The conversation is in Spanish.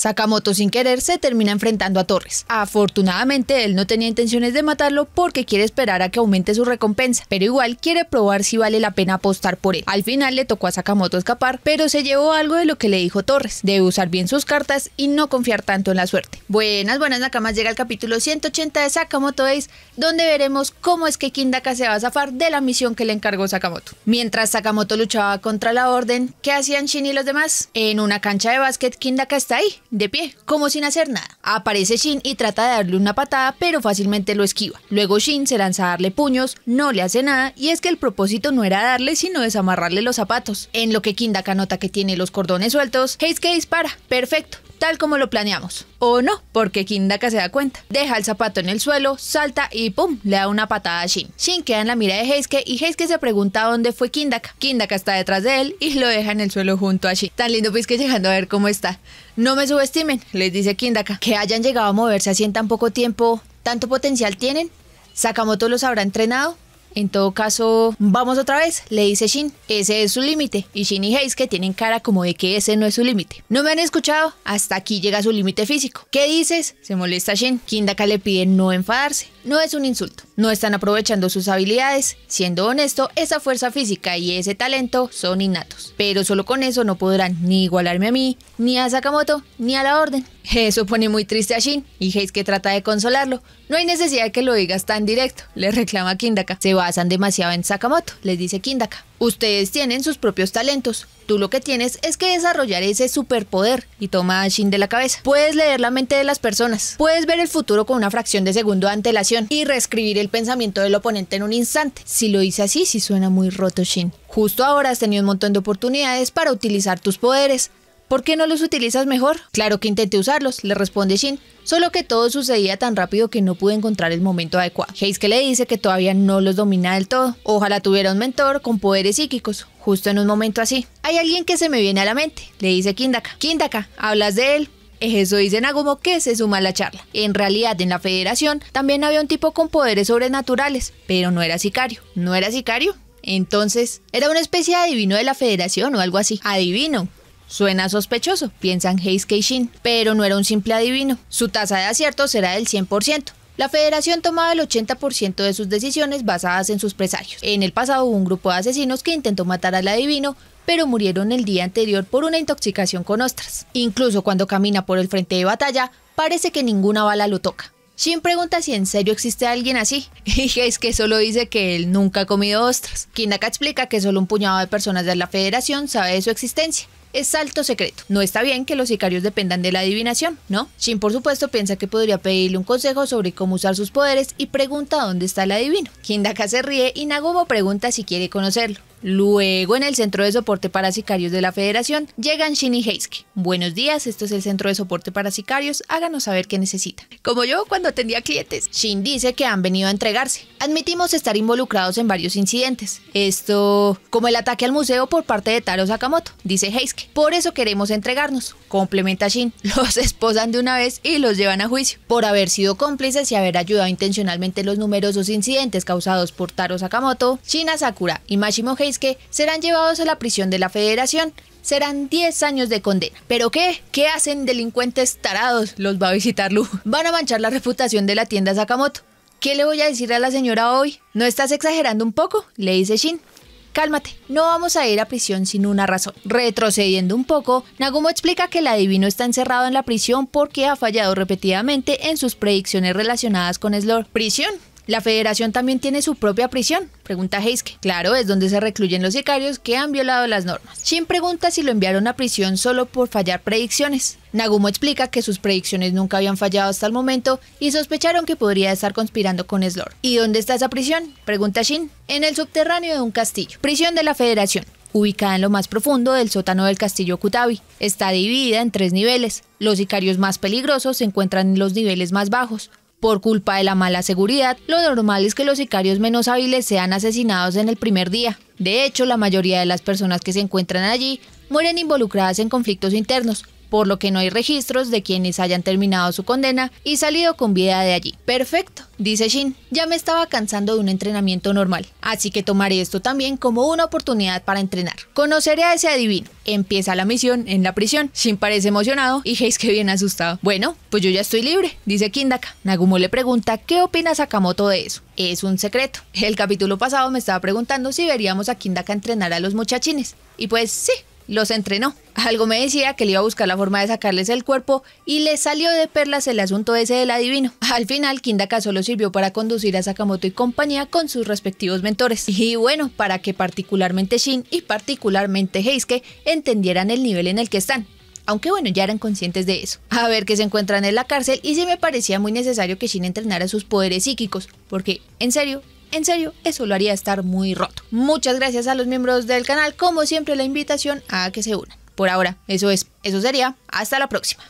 Sakamoto sin querer se termina enfrentando a Torres. Afortunadamente él no tenía intenciones de matarlo porque quiere esperar a que aumente su recompensa, pero igual quiere probar si vale la pena apostar por él. Al final le tocó a Sakamoto escapar, pero se llevó algo de lo que le dijo Torres, de usar bien sus cartas y no confiar tanto en la suerte. Buenas, buenas nakamas, llega el capítulo 180 de Sakamoto Days, donde veremos cómo es que Kindaka se va a zafar de la misión que le encargó Sakamoto. Mientras Sakamoto luchaba contra la orden, ¿qué hacían Shin y los demás? En una cancha de básquet, Kindaka está ahí, de pie, como sin hacer nada. Aparece Shin y trata de darle una patada, pero fácilmente lo esquiva. Luego Shin se lanza a darle puños, no le hace nada, y es que el propósito no era darle, sino desamarrarle los zapatos. En lo que Kindaka nota que tiene los cordones sueltos, que dispara. Perfecto tal como lo planeamos. O no, porque Kindaka se da cuenta. Deja el zapato en el suelo, salta y ¡pum! le da una patada a Shin. Shin queda en la mira de Heisuke y Heisuke se pregunta dónde fue Kindaka. Kindaka está detrás de él y lo deja en el suelo junto a Shin. Tan lindo pues que llegando a ver cómo está. No me subestimen, les dice Kindaka. Que hayan llegado a moverse así en tan poco tiempo, ¿tanto potencial tienen? ¿Sakamoto los habrá entrenado? En todo caso, vamos otra vez, le dice Shin. Ese es su límite. Y Shin y que tienen cara como de que ese no es su límite. No me han escuchado, hasta aquí llega su límite físico. ¿Qué dices? Se molesta Shin. Kindaka le pide no enfadarse. No es un insulto, no están aprovechando sus habilidades. Siendo honesto, esa fuerza física y ese talento son innatos. Pero solo con eso no podrán ni igualarme a mí, ni a Sakamoto, ni a la Orden. Eso pone muy triste a Shin y que trata de consolarlo. No hay necesidad que lo digas tan directo, le reclama Kindaka. Se basan demasiado en Sakamoto, les dice Kindaka. Ustedes tienen sus propios talentos. Tú lo que tienes es que desarrollar ese superpoder y toma a Shin de la cabeza. Puedes leer la mente de las personas. Puedes ver el futuro con una fracción de segundo de antelación y reescribir el pensamiento del oponente en un instante. Si lo hice así, sí suena muy roto Shin. Justo ahora has tenido un montón de oportunidades para utilizar tus poderes, ¿Por qué no los utilizas mejor? Claro que intenté usarlos, le responde Shin, solo que todo sucedía tan rápido que no pude encontrar el momento adecuado. que le dice que todavía no los domina del todo. Ojalá tuviera un mentor con poderes psíquicos, justo en un momento así. Hay alguien que se me viene a la mente, le dice Kindaka. Kindaka, ¿hablas de él? Eso dice Nagumo que se suma a la charla. En realidad, en la federación también había un tipo con poderes sobrenaturales, pero no era sicario. ¿No era sicario? Entonces, era una especie de adivino de la federación o algo así. Adivino, Suena sospechoso, piensan Hayes Shin, pero no era un simple adivino. Su tasa de acierto será del 100%. La federación tomaba el 80% de sus decisiones basadas en sus presagios. En el pasado hubo un grupo de asesinos que intentó matar al adivino, pero murieron el día anterior por una intoxicación con ostras. Incluso cuando camina por el frente de batalla, parece que ninguna bala lo toca. Shin pregunta si en serio existe alguien así, y es que solo dice que él nunca ha comido ostras. Kinaka explica que solo un puñado de personas de la federación sabe de su existencia, es alto secreto. No está bien que los sicarios dependan de la adivinación, ¿no? Shin, por supuesto, piensa que podría pedirle un consejo sobre cómo usar sus poderes y pregunta dónde está el adivino. Kindaka se ríe y Nagumo pregunta si quiere conocerlo. Luego, en el Centro de Soporte para Sicarios de la Federación, llegan Shin y Heisuke. Buenos días, esto es el Centro de Soporte para Sicarios, háganos saber qué necesita. Como yo cuando atendía clientes. Shin dice que han venido a entregarse. Admitimos estar involucrados en varios incidentes. Esto, como el ataque al museo por parte de Taro Sakamoto, dice Heisuke. Por eso queremos entregarnos, complementa Shin. Los esposan de una vez y los llevan a juicio por haber sido cómplices y haber ayudado intencionalmente los numerosos incidentes causados por Taro Sakamoto, Shina Sakura y Mashimo Heisuke serán llevados a la prisión de la Federación serán 10 años de condena. ¿Pero qué? ¿Qué hacen delincuentes tarados? Los va a visitar Lu. Van a manchar la reputación de la tienda Sakamoto. ¿Qué le voy a decir a la señora hoy? ¿No estás exagerando un poco? Le dice Shin. Cálmate, no vamos a ir a prisión sin una razón. Retrocediendo un poco, Nagumo explica que el adivino está encerrado en la prisión porque ha fallado repetidamente en sus predicciones relacionadas con Slore. ¿Prisión? ¿La federación también tiene su propia prisión? Pregunta Heiske. Claro, es donde se recluyen los sicarios que han violado las normas. Shin pregunta si lo enviaron a prisión solo por fallar predicciones. Nagumo explica que sus predicciones nunca habían fallado hasta el momento y sospecharon que podría estar conspirando con Slor. ¿Y dónde está esa prisión? Pregunta Shin. En el subterráneo de un castillo. Prisión de la Federación ubicada en lo más profundo del sótano del castillo Kutabi. Está dividida en tres niveles. Los sicarios más peligrosos se encuentran en los niveles más bajos por culpa de la mala seguridad, lo normal es que los sicarios menos hábiles sean asesinados en el primer día. De hecho, la mayoría de las personas que se encuentran allí mueren involucradas en conflictos internos, por lo que no hay registros de quienes hayan terminado su condena y salido con vida de allí. Perfecto, dice Shin, ya me estaba cansando de un entrenamiento normal, así que tomaré esto también como una oportunidad para entrenar. Conoceré a ese adivino. Empieza la misión en la prisión. Shin parece emocionado y que bien asustado. Bueno, pues yo ya estoy libre, dice Kindaka. Nagumo le pregunta qué opina Sakamoto de eso. Es un secreto. El capítulo pasado me estaba preguntando si veríamos a Kindaka entrenar a los muchachines. Y pues sí, los entrenó. Algo me decía que le iba a buscar la forma de sacarles el cuerpo y le salió de perlas el asunto ese del adivino. Al final, Kindaka solo sirvió para conducir a Sakamoto y compañía con sus respectivos mentores. Y bueno, para que particularmente Shin y particularmente Heisuke entendieran el nivel en el que están. Aunque bueno, ya eran conscientes de eso. A ver que se encuentran en la cárcel y se me parecía muy necesario que Shin entrenara sus poderes psíquicos, porque en serio, en serio, eso lo haría estar muy roto. Muchas gracias a los miembros del canal, como siempre la invitación a que se unan. Por ahora, eso es, eso sería. Hasta la próxima.